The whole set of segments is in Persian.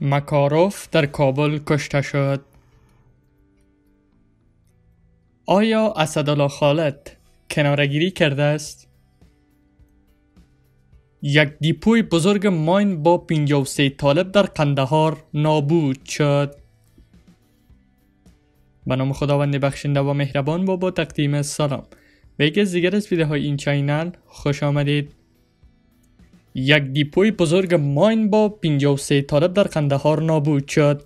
مکاروف در کابل کشته شد. آیا اسدالله خالد کنارگیری کرده است؟ یک دیپوی بزرگ ماین با 53 طالب در قندهار نابود شد. به نام خداوند بخشنده و مهربان با با تقدیم سلام. به یکی از دیگر از ویدیوهای این چینل خوش آمدید. یک دیپوی بزرگ ماین با 53 طالب در قندهار نابود شد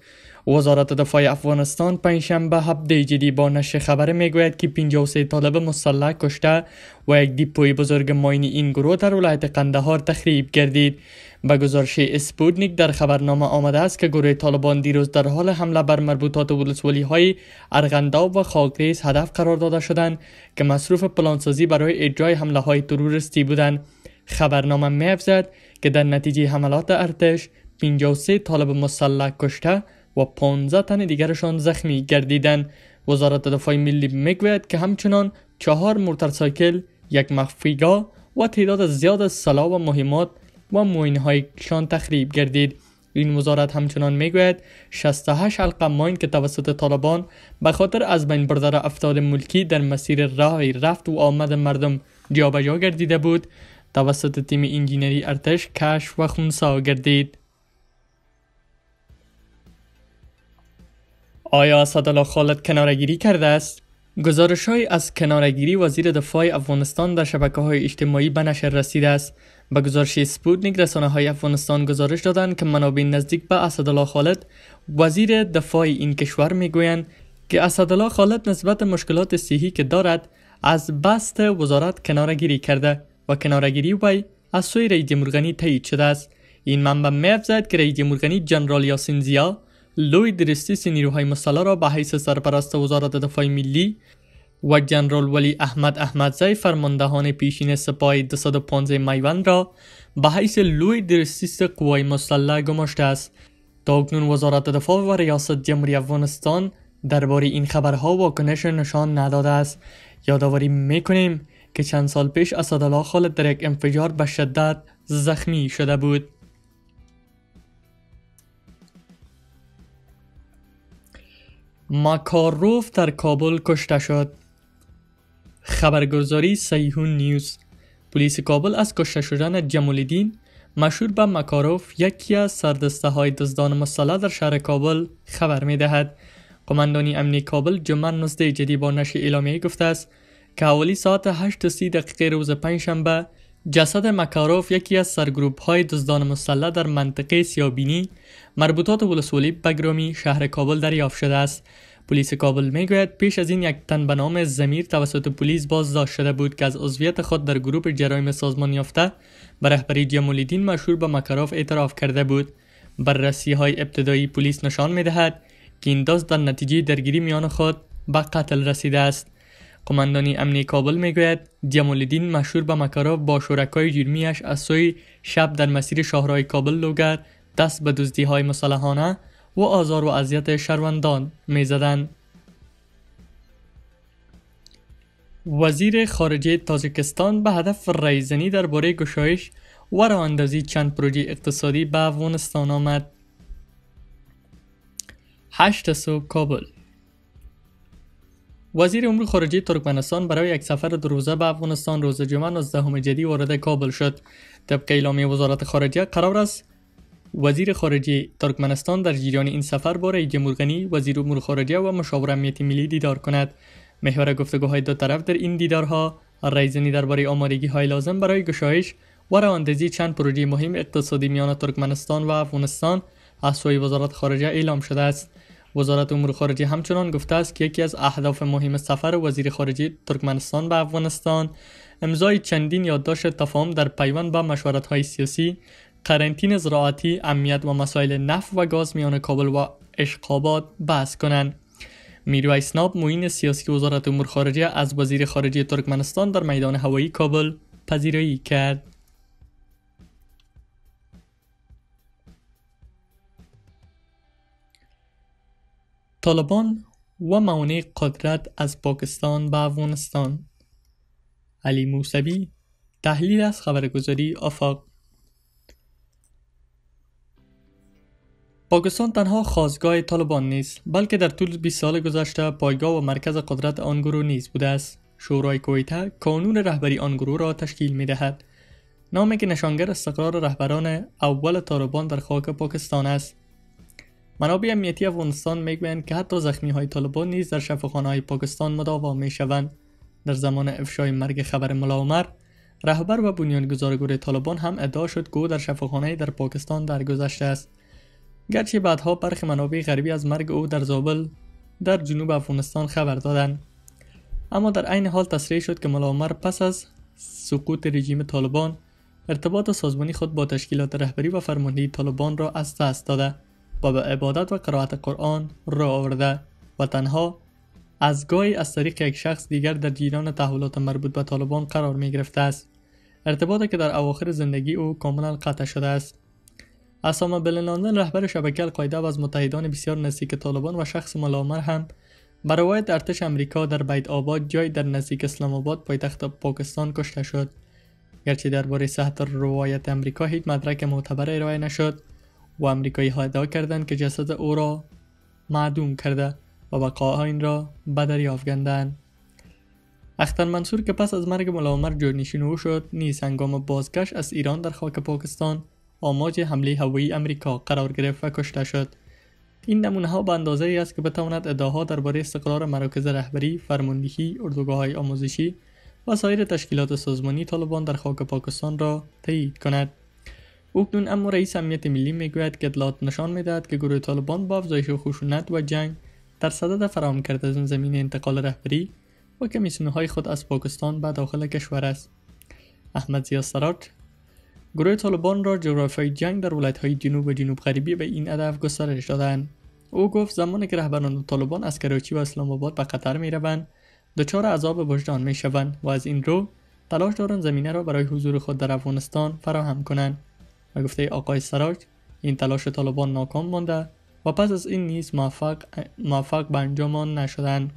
وزارت دفاع افغانستان پنجشنبه هفته جدی با نشر خبر میگوید که 53 طالب مسلح کشته و یک دیپوی بزرگ ماین این گروه در ولایت قندهار تخریب گردید به گزارش اسپوتنیک در خبرنامه آمده است که گروه طالبان دیروز در حال حمله بر مربوطات ولسوالی های ارغنداب و خاکریز هدف قرار داده شدند که مصروف پلانسازی برای اجرای حمله های تروریستی بودند خبرنامه افزد که در نتیجه حملات ارتش 53 طالب مسلح کشته و 15 تن دیگرشان زخمی گردیدند وزارت دفاع ملی میگوید که همچنان چهار موترسایکل یک مخفیگاه و تعداد زیاد سلاح و مهمات و موینهایشان تخریب گردید این وزارت همچنان میگوید 68 حلقه ماین که توسط طالبان به خاطر از بین بردن افتاد ملکی در مسیر راه رفت و آمد مردم جابجا گردیده بود توسط تیم انجینری ارتش کشف و خونسا گردید. آیا اسدالله خالد کنارگیری کرده است؟ گزارش های از کنارگیری وزیر دفاع افغانستان در شبکه های اجتماعی به نشر رسیده است. به گزارش سپوتنیک رسانه های افغانستان گزارش دادند که منابع نزدیک به اسدالله خالد وزیر دفاع این کشور میگویند که اسدالله خالد نسبت مشکلات صحی که دارد از بست وزارت کنارگیری کرده و کنارگیری وی از سوی رئیس جمهورگانی تایید شده است این منبع میافزاید که رئیس جمهورگانی جنرال یاسین زیا لوی درستیس نیروهای مسلح را به حیث سرپرست وزارت دفاع ملی و جنرال ولی احمد احمدزی فرماندهان پیشین سپاه 215 میوند را به حیث لوی درستیس قوای مسلح گماشته است تا اکنون وزارت دفاع و ریاست جمهوری افغانستان درباره این خبرها واکنش نشان نداده است یادآوری میکنیم که چند سال پیش اسدالله خالد در یک انفجار به شدت زخمی شده بود مکاروف در کابل کشته شد خبرگزاری سیهون نیوز پلیس کابل از کشته شدن جمالدین مشهور به مکاروف یکی از سردسته های دزدان مسلح در شهر کابل خبر می دهد. قماندانی امنی کابل جمعه 19 جدی با نشر اعلامیه گفته است که ساعت 8 سی دقیقه روز پنجشنبه جسد مکاروف یکی از سرگروپ های دزدان مسلح در منطقه سیابینی مربوطات ولسوالی بگرامی شهر کابل دریافت شده است پلیس کابل میگوید پیش از این یک تن به نام زمیر توسط پلیس بازداشت شده بود که از عضویت خود در گروپ جرایم سازمان یافته به رهبری جمالالدین مشهور به مکاروف اعتراف کرده بود بررسی های ابتدایی پلیس نشان دهد که این دزد در نتیجه درگیری میان خود به قتل رسیده است قماندان امنی کابل میگوید جمالالدین مشهور به مکاروف با شرکای جرمیش از سوی شب در مسیر شاهرهای کابل لوگر دست به دزدی های مسلحانه و آزار و اذیت شهروندان میزدند وزیر خارجه تاجیکستان به هدف رایزنی درباره گشایش و راه چند پروژه اقتصادی به افغانستان آمد هشت صبح کابل وزیر امور خارجه ترکمنستان برای یک سفر دو روزه به افغانستان روز جمعه 19 جدی وارد کابل شد طبق اعلامیه وزارت خارجه قرار است وزیر خارجه ترکمنستان در جریان این سفر با رئیس جمهور غنی وزیر امور خارجه و مشاور امنیت ملی دیدار کند محور گفتگوهای دو طرف در این دیدارها رایزنی درباره آمادگی های لازم برای گشایش و رواندازی چند پروژه مهم اقتصادی میان ترکمنستان و افغانستان از سوی وزارت خارجه اعلام شده است وزارت امور خارجه همچنان گفته است که یکی از اهداف مهم سفر وزیر خارجه ترکمنستان به افغانستان امضای چندین یادداشت تفاهم در پیوند به های سیاسی قرنطین زراعتی امنیت و مسائل نفت و گاز میان کابل و اشقابات بحث کنند میرو ایسناب معین سیاسی وزارت امور خارجه از وزیر خارجه ترکمنستان در میدان هوایی کابل پذیرایی کرد طالبان و موانع قدرت از پاکستان به افغانستان علی موسوی تحلیل از خبرگزاری آفاق پاکستان تنها خواستگاه طالبان نیست بلکه در طول 20 سال گذشته پایگاه و مرکز قدرت آن گروه نیز بوده است شورای کویته کانون رهبری آن گروه را تشکیل می دهد نامی که نشانگر استقرار رهبران اول طالبان در خاک پاکستان است منابع امنیتی افغانستان میگویند که حتی زخمی های طالبان نیز در شفاخانه های پاکستان مداوا می شوند در زمان افشای مرگ خبر ملا عمر رهبر و بنیانگذار گروه طالبان هم ادعا شد که او در شفاخانه در پاکستان درگذشته است گرچه بعدها برخی منابع غربی از مرگ او در زابل در جنوب افغانستان خبر دادند اما در عین حال تصریح شد که ملا عمر پس از سقوط رژیم طالبان ارتباط سازمانی خود با تشکیلات رهبری و فرماندهی طالبان را از دست داده و به عبادت و قرائت قرآن رو آورده و تنها از گاهی از طریق یک شخص دیگر در جیران تحولات مربوط به طالبان قرار می گرفته است ارتباطی که در اواخر زندگی او کاملا قطع شده است اسامه بلنانن رهبر شبکه القاعده و از متحدان بسیار نزدیک طالبان و شخص ملامر هم برای روایت ارتش امریکا در بیت آباد جای در نزدیک اسلام آباد پایتخت پاکستان کشته شد گرچه درباره صحت روایت امریکا هیچ مدرک معتبر ارائه نشد و امریکایی ها ادعا کردند که جسد او را معدوم کرده و بقاها این را به دریافت اختر منصور که پس از مرگ ملا عمر جرنشین او شد نیز هنگام بازگشت از ایران در خاک پاکستان آماج حمله هوایی امریکا قرار گرفت و کشته شد این نمونه ها به اندازه ای است که بتواند ادعاها درباره استقرار مراکز رهبری فرماندهی اردوگاه های آموزشی و سایر تشکیلات سازمانی طالبان در خاک پاکستان را تایید کند اکنون اما رئیس امنیت ملی میگوید که اطلاعات نشان میدهد که گروه طالبان با افزایش خشونت و جنگ در صدد فراهم کردن زمین انتقال رهبری و کمیسیونهای خود از پاکستان به داخل کشور است احمد زیا گروه طالبان را جغرافیای جنگ در های جنوب و جنوب غربی به این هدف گسترش دادند او گفت زمانی که رهبران طالبان از کراچی و اسلام آباد به قطر می روند دچار عذاب وجدان می شوند و از این رو تلاش دارند زمینه را برای حضور خود در افغانستان فراهم کنند به گفته آقای سراک این تلاش طالبان ناکام مانده و پس از این نیز موفق, موفق به انجام آن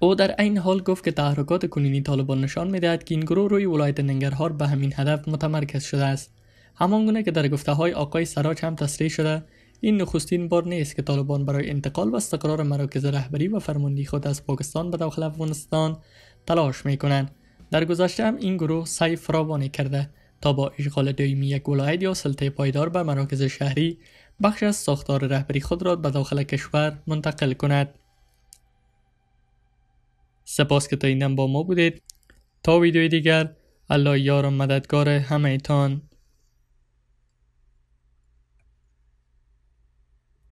او در این حال گفت که تحرکات کنونی طالبان نشان میدهد که این گروه روی ولایت ننگرهار به همین هدف متمرکز شده است همان گونه که در گفته های آقای سراج هم تصریح شده این نخستین بار نیست که طالبان برای انتقال و استقرار مراکز رهبری و فرماندهی خود از پاکستان به داخل افغانستان تلاش می در گذشته هم این گروه سعی فراوانی کرده تا با اشغال دائمی یک ولایت یا سلطه پایدار به مراکز شهری بخش از ساختار رهبری خود را به داخل کشور منتقل کند سپاس که تا اینم با ما بودید تا ویدیوی دیگر الله یار و مددگار همه ایتان